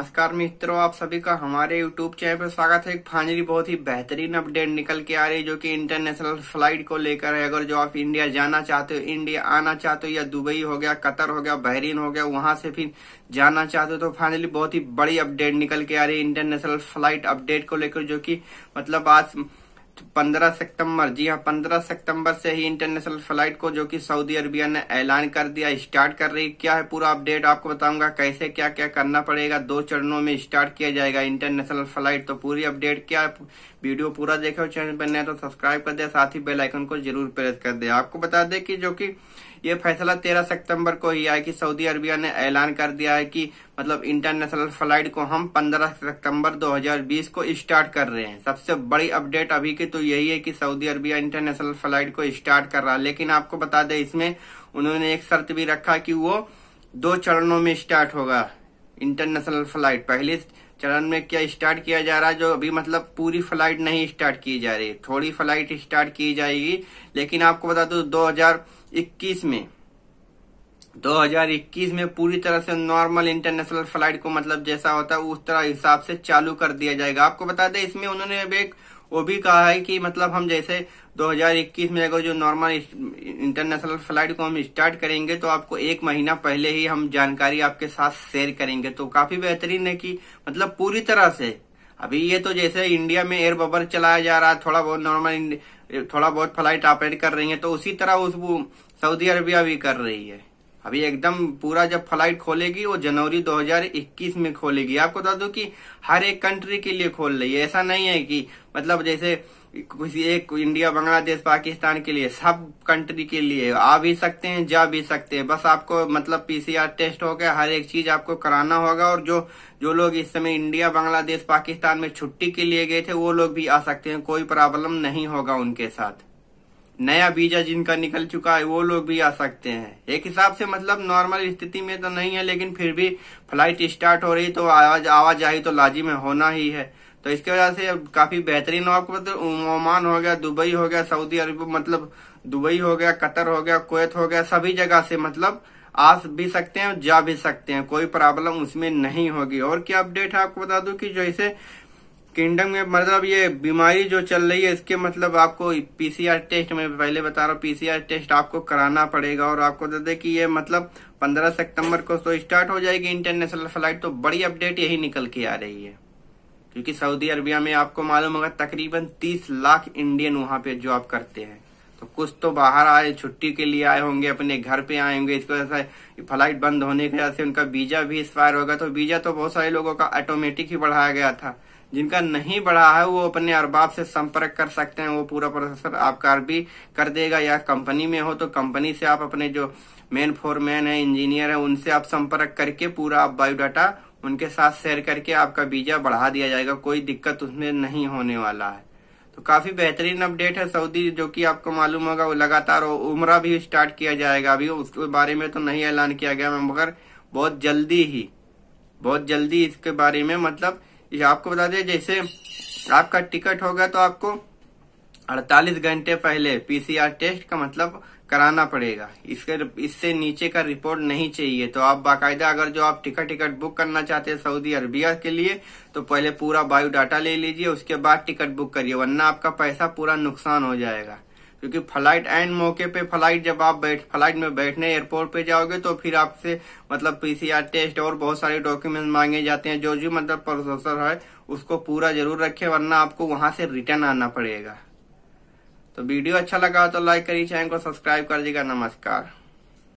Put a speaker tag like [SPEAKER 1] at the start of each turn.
[SPEAKER 1] नमस्कार मित्रों आप सभी का हमारे यूट्यूब चैनल पर स्वागत है एक फाइनली बहुत ही बेहतरीन अपडेट निकल के आ रही है जो कि इंटरनेशनल फ्लाइट को लेकर है अगर जो आप इंडिया जाना चाहते हो इंडिया आना चाहते हो या दुबई हो गया कतर हो गया बहरीन हो गया वहां से फिर जाना चाहते हो तो फाइनली बहुत ही बड़ी अपडेट निकल के आ रही है इंटरनेशनल फ्लाइट अपडेट को लेकर जो की मतलब आज 15 सितंबर जी हाँ 15 सितंबर से ही इंटरनेशनल फ्लाइट को जो कि सऊदी अरबिया ने ऐलान कर दिया स्टार्ट कर रही क्या है पूरा अपडेट आपको बताऊंगा कैसे क्या क्या करना पड़ेगा दो चरणों में स्टार्ट किया जाएगा इंटरनेशनल फ्लाइट तो पूरी अपडेट क्या है वीडियो पूरा देखे चैनल पर नया तो सब्सक्राइब कर दे साथ ही बेलाइकन को जरूर प्रेस कर दे आपको बता दें कि जो की ये फैसला 13 सितंबर को ही आया कि सऊदी अरबिया ने ऐलान कर दिया है कि मतलब इंटरनेशनल फ्लाइट को हम 15 सितंबर 2020 को स्टार्ट कर रहे हैं सबसे बड़ी अपडेट अभी की तो यही है कि सऊदी अरबिया इंटरनेशनल फ्लाइट को स्टार्ट कर रहा है लेकिन आपको बता दें इसमें उन्होंने एक शर्त भी रखा कि वो दो चरणों में स्टार्ट होगा इंटरनेशनल फ्लाइट पहले चरण में क्या स्टार्ट किया जा रहा है जो अभी मतलब पूरी फ्लाइट नहीं स्टार्ट की जा रही थोड़ी फ्लाइट स्टार्ट की जाएगी लेकिन आपको बता दो 2021 में 2021 में पूरी तरह से नॉर्मल इंटरनेशनल फ्लाइट को मतलब जैसा होता है उस तरह हिसाब से चालू कर दिया जाएगा आपको बता दें इसमें उन्होंने अब एक वो भी कहा है कि मतलब हम जैसे 2021 में अगर जो नॉर्मल इंटरनेशनल फ्लाइट को हम स्टार्ट करेंगे तो आपको एक महीना पहले ही हम जानकारी आपके साथ शेयर करेंगे तो काफी बेहतरीन है कि मतलब पूरी तरह से अभी ये तो जैसे इंडिया में एयर बबल चलाया जा रहा है थोड़ा बहुत नॉर्मल थोड़ा बहुत फ्लाइट ऑपरेट कर रही है तो उसी तरह उस सऊदी अरबिया भी कर रही है अभी एकदम पूरा जब फ्लाइट खोलेगी वो जनवरी 2021 में खोलेगी आपको बता दू कि हर एक कंट्री के लिए खोल रही है ऐसा नहीं है कि मतलब जैसे किसी एक इंडिया बांग्लादेश पाकिस्तान के लिए सब कंट्री के लिए आ भी सकते हैं जा भी सकते हैं बस आपको मतलब पीसीआर टेस्ट हो गया हर एक चीज आपको कराना होगा और जो जो लोग इस समय इंडिया बांग्लादेश पाकिस्तान में छुट्टी के लिए गए थे वो लोग भी आ सकते हैं कोई प्रॉब्लम नहीं होगा उनके साथ नया वीजा जिनका निकल चुका है वो लोग भी आ सकते हैं एक हिसाब से मतलब नॉर्मल स्थिति में तो नहीं है लेकिन फिर भी फ्लाइट स्टार्ट हो रही तो आवाज आवाजाही तो लाजी में होना ही है तो इसकी वजह से काफी बेहतरीन हो आपको मतलब ओमान हो गया दुबई हो गया सऊदी अरब मतलब दुबई हो गया कतर हो गया कुवैत हो गया सभी जगह से मतलब आ भी सकते हैं जा भी सकते हैं कोई प्रॉब्लम उसमें नहीं होगी और क्या अपडेट है आपको बता दूं कि जैसे किंगडम में मतलब ये बीमारी जो चल रही है इसके मतलब आपको पीसीआर टेस्ट में पहले बता रहा हूँ पीसीआर टेस्ट आपको कराना पड़ेगा और आपको बता दे कि ये मतलब 15 सितंबर को तो स्टार्ट हो जाएगी इंटरनेशनल फ्लाइट तो बड़ी अपडेट यही निकल के आ रही है क्योंकि सऊदी अरबिया में आपको मालूम होगा तकरीबन 30 लाख इंडियन वहां पे जॉब करते हैं तो कुछ तो बाहर आए छुट्टी के लिए आए होंगे अपने घर पे आए होंगे इसको ऐसा फ्लाइट बंद होने की वजह से उनका वीजा भी एक्सपायर होगा तो वीजा तो बहुत सारे लोगों का ऑटोमेटिक ही बढ़ाया गया था जिनका नहीं बढ़ा है वो अपने अरबाब से संपर्क कर सकते हैं वो पूरा प्रोसेसर आपका भी कर देगा या कंपनी में हो तो कंपनी से आप अपने जो मेन फोरमैन है इंजीनियर है उनसे आप संपर्क करके पूरा आप बायोडाटा उनके साथ शेयर करके आपका वीजा बढ़ा दिया जाएगा कोई दिक्कत उसमें नहीं होने वाला है तो काफी बेहतरीन अपडेट है सऊदी जो कि आपको मालूम होगा वो लगातार उम्र भी स्टार्ट किया जाएगा अभी उसके बारे में तो नहीं ऐलान किया गया मगर बहुत जल्दी ही बहुत जल्दी इसके बारे में मतलब आपको बता दें जैसे आपका टिकट होगा तो आपको 48 घंटे पहले पीसीआर टेस्ट का मतलब कराना पड़ेगा इसके इससे नीचे का रिपोर्ट नहीं चाहिए तो आप बाकायदा अगर जो आप टिकट टिकट बुक करना चाहते हैं सऊदी अरबिया के लिए तो पहले पूरा बायोडाटा ले लीजिए उसके बाद टिकट बुक करिए वरना आपका पैसा पूरा नुकसान हो जाएगा क्योंकि फ्लाइट एंड मौके पे फ्लाइट जब आप बैठ फ्लाइट में बैठने एयरपोर्ट पे जाओगे तो फिर आपसे मतलब पीसीआर टेस्ट और बहुत सारे डॉक्यूमेंट मांगे जाते हैं जो जो मतलब प्रोसेसर है उसको पूरा जरूर रखें वरना आपको वहां से रिटर्न आना पड़ेगा तो वीडियो अच्छा लगा तो लाइक करिए चैनल को सब्सक्राइब कर दीजिएगा नमस्कार